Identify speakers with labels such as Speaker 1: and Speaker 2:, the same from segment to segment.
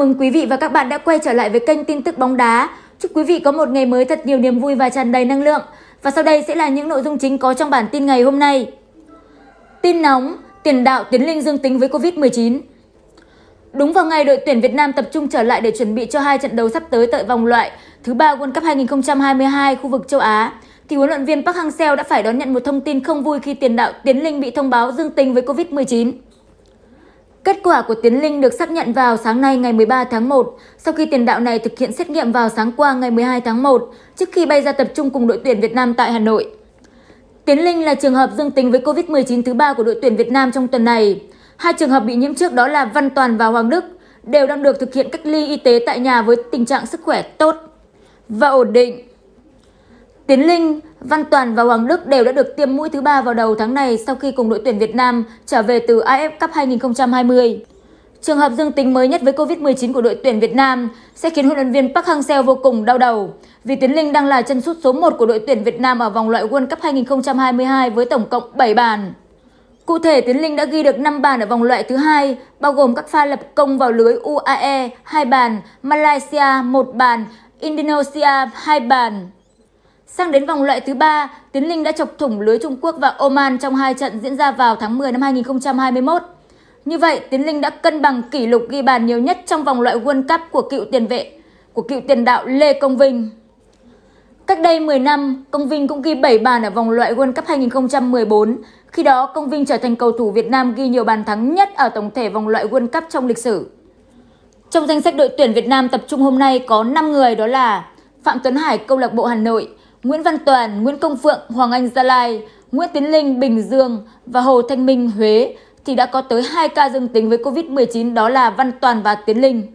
Speaker 1: mừng quý vị và các bạn đã quay trở lại với kênh tin tức bóng đá. Chúc quý vị có một ngày mới thật nhiều niềm vui và tràn đầy năng lượng. Và sau đây sẽ là những nội dung chính có trong bản tin ngày hôm nay. Tin nóng, tiền đạo Tiến Linh dương tính với Covid-19. Đúng vào ngày đội tuyển Việt Nam tập trung trở lại để chuẩn bị cho hai trận đấu sắp tới tại vòng loại thứ ba World Cup 2022 khu vực châu Á, thì huấn luyện viên Park Hang-seo đã phải đón nhận một thông tin không vui khi tiền đạo Tiến Linh bị thông báo dương tính với Covid-19. Kết quả của Tiến Linh được xác nhận vào sáng nay ngày 13 tháng 1, sau khi tiền đạo này thực hiện xét nghiệm vào sáng qua ngày 12 tháng 1, trước khi bay ra tập trung cùng đội tuyển Việt Nam tại Hà Nội. Tiến Linh là trường hợp dương tính với COVID-19 thứ ba của đội tuyển Việt Nam trong tuần này. Hai trường hợp bị nhiễm trước đó là Văn Toàn và Hoàng Đức đều đang được thực hiện cách ly y tế tại nhà với tình trạng sức khỏe tốt và ổn định. Tiến Linh Văn Toàn và Hoàng Đức đều đã được tiêm mũi thứ ba vào đầu tháng này sau khi cùng đội tuyển Việt Nam trở về từ AF Cup 2020. Trường hợp dương tính mới nhất với Covid-19 của đội tuyển Việt Nam sẽ khiến huấn luyện viên Park Hang-seo vô cùng đau đầu, vì Tiến Linh đang là chân sút số 1 của đội tuyển Việt Nam ở vòng loại World Cup 2022 với tổng cộng 7 bàn. Cụ thể, Tiến Linh đã ghi được 5 bàn ở vòng loại thứ hai, bao gồm các pha lập công vào lưới UAE 2 bàn, Malaysia 1 bàn, Indonesia 2 bàn. Sang đến vòng loại thứ ba, Tiến Linh đã chọc thủng lưới Trung Quốc và Oman trong hai trận diễn ra vào tháng 10 năm 2021. Như vậy, Tiến Linh đã cân bằng kỷ lục ghi bàn nhiều nhất trong vòng loại World Cup của cựu tiền vệ, của cựu tiền đạo Lê Công Vinh. Cách đây 10 năm, Công Vinh cũng ghi 7 bàn ở vòng loại World Cup 2014. Khi đó, Công Vinh trở thành cầu thủ Việt Nam ghi nhiều bàn thắng nhất ở tổng thể vòng loại World Cup trong lịch sử. Trong danh sách đội tuyển Việt Nam tập trung hôm nay có 5 người đó là Phạm Tuấn Hải câu lạc bộ Hà Nội, Nguyễn Văn Toàn, Nguyễn Công Phượng, Hoàng Anh Gia Lai, Nguyễn Tiến Linh Bình Dương và Hồ Thanh Minh Huế thì đã có tới 2 ca dương tính với COVID-19 đó là Văn Toàn và Tiến Linh.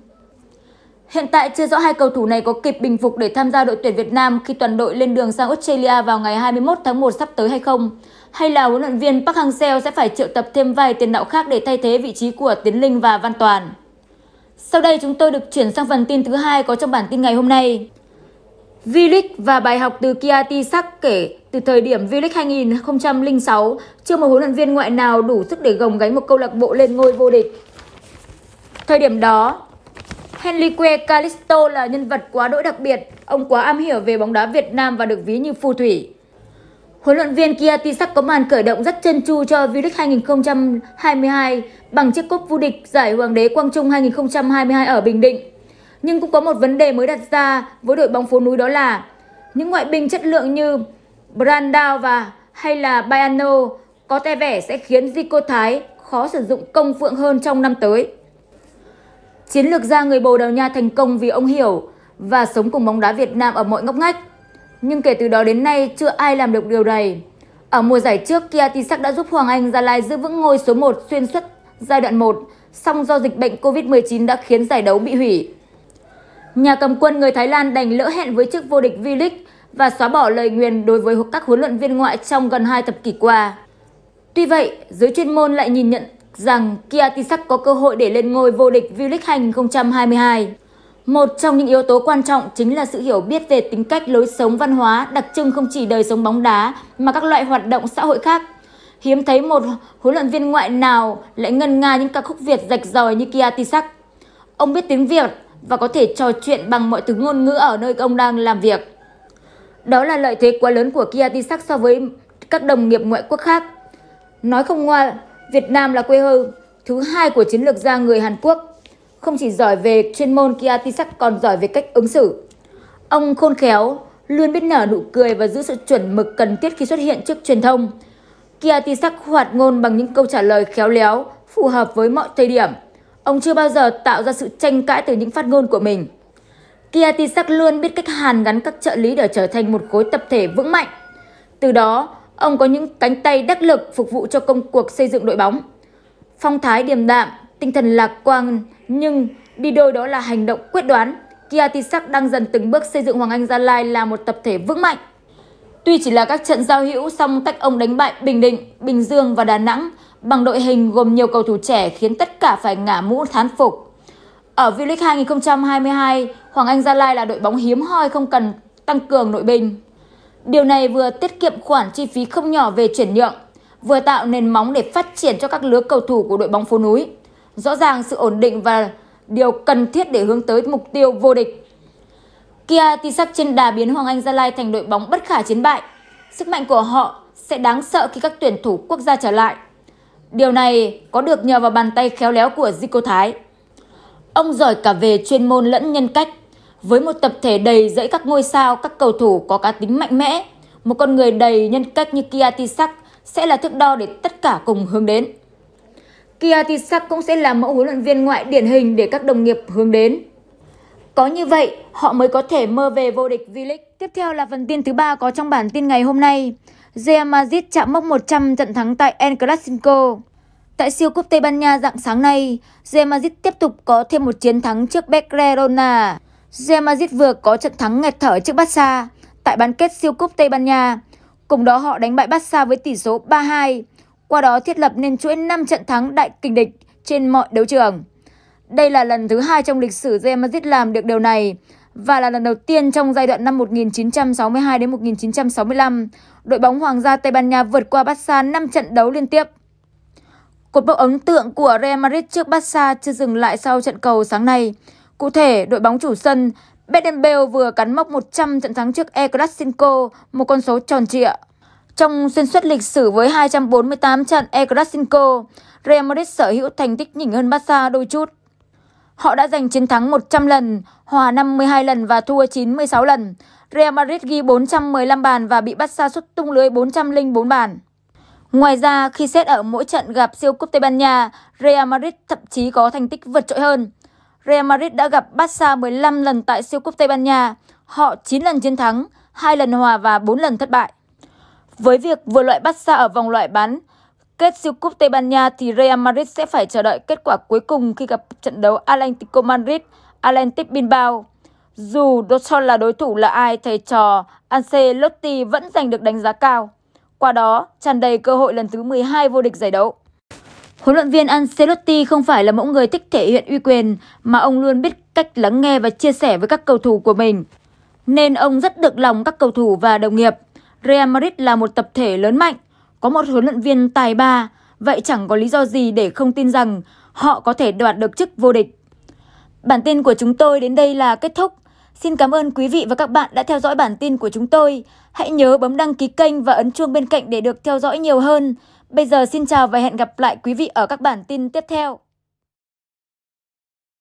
Speaker 1: Hiện tại chưa rõ hai cầu thủ này có kịp bình phục để tham gia đội tuyển Việt Nam khi toàn đội lên đường sang Australia vào ngày 21 tháng 1 sắp tới hay không, hay là huấn luyện viên Park Hang-seo sẽ phải triệu tập thêm vài tiền đạo khác để thay thế vị trí của Tiến Linh và Văn Toàn. Sau đây chúng tôi được chuyển sang phần tin thứ hai có trong bản tin ngày hôm nay. Vilic và bài học từ Kiati Sắc kể từ thời điểm Vilic 2006, chưa một huấn luyện viên ngoại nào đủ sức để gồng gánh một câu lạc bộ lên ngôi vô địch. Thời điểm đó, Henrique Calisto là nhân vật quá đỗi đặc biệt, ông quá am hiểu về bóng đá Việt Nam và được ví như phù thủy. Huấn luyện viên Kiati Sắc có màn khởi động rất chân chu cho Vilic 2022 bằng chiếc cúp vô địch giải Hoàng đế Quang Trung 2022 ở Bình Định. Nhưng cũng có một vấn đề mới đặt ra với đội bóng phố núi đó là những ngoại binh chất lượng như Brandao và hay là Baiano có te vẻ sẽ khiến Zico Thái khó sử dụng công phượng hơn trong năm tới. Chiến lược gia người Bồ Đào Nha thành công vì ông hiểu và sống cùng bóng đá Việt Nam ở mọi ngóc ngách. Nhưng kể từ đó đến nay chưa ai làm được điều này. Ở mùa giải trước, Kia Tisak đã giúp Hoàng Anh Gia Lai giữ vững ngôi số 1 xuyên suốt giai đoạn 1, song do dịch bệnh COVID-19 đã khiến giải đấu bị hủy nhà cầm quân người Thái Lan đành lỡ hẹn với chức vô địch V-League và xóa bỏ lời nguyền đối với các huấn luyện viên ngoại trong gần hai thập kỷ qua. Tuy vậy, giới chuyên môn lại nhìn nhận rằng Kiatisak có cơ hội để lên ngôi vô địch V-League 2022. Một trong những yếu tố quan trọng chính là sự hiểu biết về tính cách lối sống văn hóa đặc trưng không chỉ đời sống bóng đá mà các loại hoạt động xã hội khác. Hiếm thấy một huấn luyện viên ngoại nào lại ngân nga những ca khúc Việt rạch ròi như Kiatisak. Ông biết tiếng Việt và có thể trò chuyện bằng mọi thứ ngôn ngữ ở nơi ông đang làm việc. Đó là lợi thế quá lớn của Kiatisak so với các đồng nghiệp ngoại quốc khác. Nói không ngoa, Việt Nam là quê hương thứ hai của chiến lược gia người Hàn Quốc. Không chỉ giỏi về chuyên môn, Kiatisak còn giỏi về cách ứng xử. Ông khôn khéo, luôn biết nở nụ cười và giữ sự chuẩn mực cần thiết khi xuất hiện trước truyền thông. Kiatisak hoạt ngôn bằng những câu trả lời khéo léo, phù hợp với mọi thời điểm – Ông chưa bao giờ tạo ra sự tranh cãi từ những phát ngôn của mình. Kiatisak luôn biết cách hàn gắn các trợ lý để trở thành một khối tập thể vững mạnh. Từ đó, ông có những cánh tay đắc lực phục vụ cho công cuộc xây dựng đội bóng. Phong thái điềm đạm, tinh thần lạc quan nhưng đi đôi đó là hành động quyết đoán. Kiatisak đang dần từng bước xây dựng Hoàng Anh Gia Lai là một tập thể vững mạnh. Tuy chỉ là các trận giao hữu song tách ông đánh bại Bình Định, Bình Dương và Đà Nẵng bằng đội hình gồm nhiều cầu thủ trẻ khiến tất cả phải ngả mũ thán phục. Ở V-League 2022, Hoàng Anh Gia Lai là đội bóng hiếm hoi không cần tăng cường nội binh. Điều này vừa tiết kiệm khoản chi phí không nhỏ về chuyển nhượng, vừa tạo nền móng để phát triển cho các lứa cầu thủ của đội bóng phố núi. Rõ ràng sự ổn định và điều cần thiết để hướng tới mục tiêu vô địch. Kia Tisak trên đà biến Hoàng Anh Gia Lai thành đội bóng bất khả chiến bại. Sức mạnh của họ sẽ đáng sợ khi các tuyển thủ quốc gia trở lại. Điều này có được nhờ vào bàn tay khéo léo của Zico Thái. Ông giỏi cả về chuyên môn lẫn nhân cách. Với một tập thể đầy dẫy các ngôi sao, các cầu thủ có cá tính mạnh mẽ, một con người đầy nhân cách như Kiatisak sẽ là thước đo để tất cả cùng hướng đến. Kiatisak cũng sẽ là mẫu huấn luyện viên ngoại điển hình để các đồng nghiệp hướng đến. Có như vậy, họ mới có thể mơ về vô địch V-League. Tiếp theo là phần tin thứ ba có trong bản tin ngày hôm nay. Real Madrid chạm mốc 100 trận thắng tại El Clasico. Tại siêu cúp Tây Ban Nha dạng sáng nay, Real Madrid tiếp tục có thêm một chiến thắng trước Barcelona. Real Madrid vừa có trận thắng nghẹt thở trước Barca tại bán kết siêu cúp Tây Ban Nha. Cùng đó họ đánh bại Barca với tỷ số 3-2, qua đó thiết lập nên chuỗi 5 trận thắng đại kình địch trên mọi đấu trường. Đây là lần thứ hai trong lịch sử Real Madrid làm được điều này và là lần đầu tiên trong giai đoạn năm 1962 đến 1965, đội bóng Hoàng gia Tây Ban Nha vượt qua Barca 5 trận đấu liên tiếp. Cột bốc ấn tượng của Real Madrid trước Barca chưa dừng lại sau trận cầu sáng nay. Cụ thể, đội bóng chủ sân Bernabeu vừa cắn mốc 100 trận thắng trước El Clasico, một con số tròn trịa. Trong xuyên suốt lịch sử với 248 trận El Clasico, Real Madrid sở hữu thành tích nhỉnh hơn Barca đôi chút. Họ đã giành chiến thắng 100 lần, hòa 52 lần và thua 96 lần. Real Madrid ghi 415 bàn và bị bắt xa sút tung lưới 404 bàn. Ngoài ra, khi xét ở mỗi trận gặp siêu cúp Tây Ban Nha, Real Madrid thậm chí có thành tích vượt trội hơn. Real Madrid đã gặp Barca 15 lần tại siêu cúp Tây Ban Nha. Họ 9 lần chiến thắng, 2 lần hòa và 4 lần thất bại. Với việc vừa loại Barca ở vòng loại bán Kết siêu cúp Tây Ban Nha thì Real Madrid sẽ phải chờ đợi kết quả cuối cùng khi gặp trận đấu Atlético Madrid, Atlantic Bilbao. Dù cho là đối thủ là ai, thầy trò Ancelotti vẫn giành được đánh giá cao. Qua đó, tràn đầy cơ hội lần thứ 12 vô địch giải đấu. Huấn luyện viên Ancelotti không phải là mẫu người thích thể hiện uy quyền, mà ông luôn biết cách lắng nghe và chia sẻ với các cầu thủ của mình. Nên ông rất được lòng các cầu thủ và đồng nghiệp. Real Madrid là một tập thể lớn mạnh, có một huấn luyện viên tài ba, vậy chẳng có lý do gì để không tin rằng họ có thể đoạt được chức vô địch. Bản tin của chúng tôi đến đây là kết thúc. Xin cảm ơn quý vị và các bạn đã theo dõi bản tin của chúng tôi. Hãy nhớ bấm đăng ký kênh và ấn chuông bên cạnh để được theo dõi nhiều hơn. Bây giờ xin chào và hẹn gặp lại quý vị ở các bản tin tiếp theo.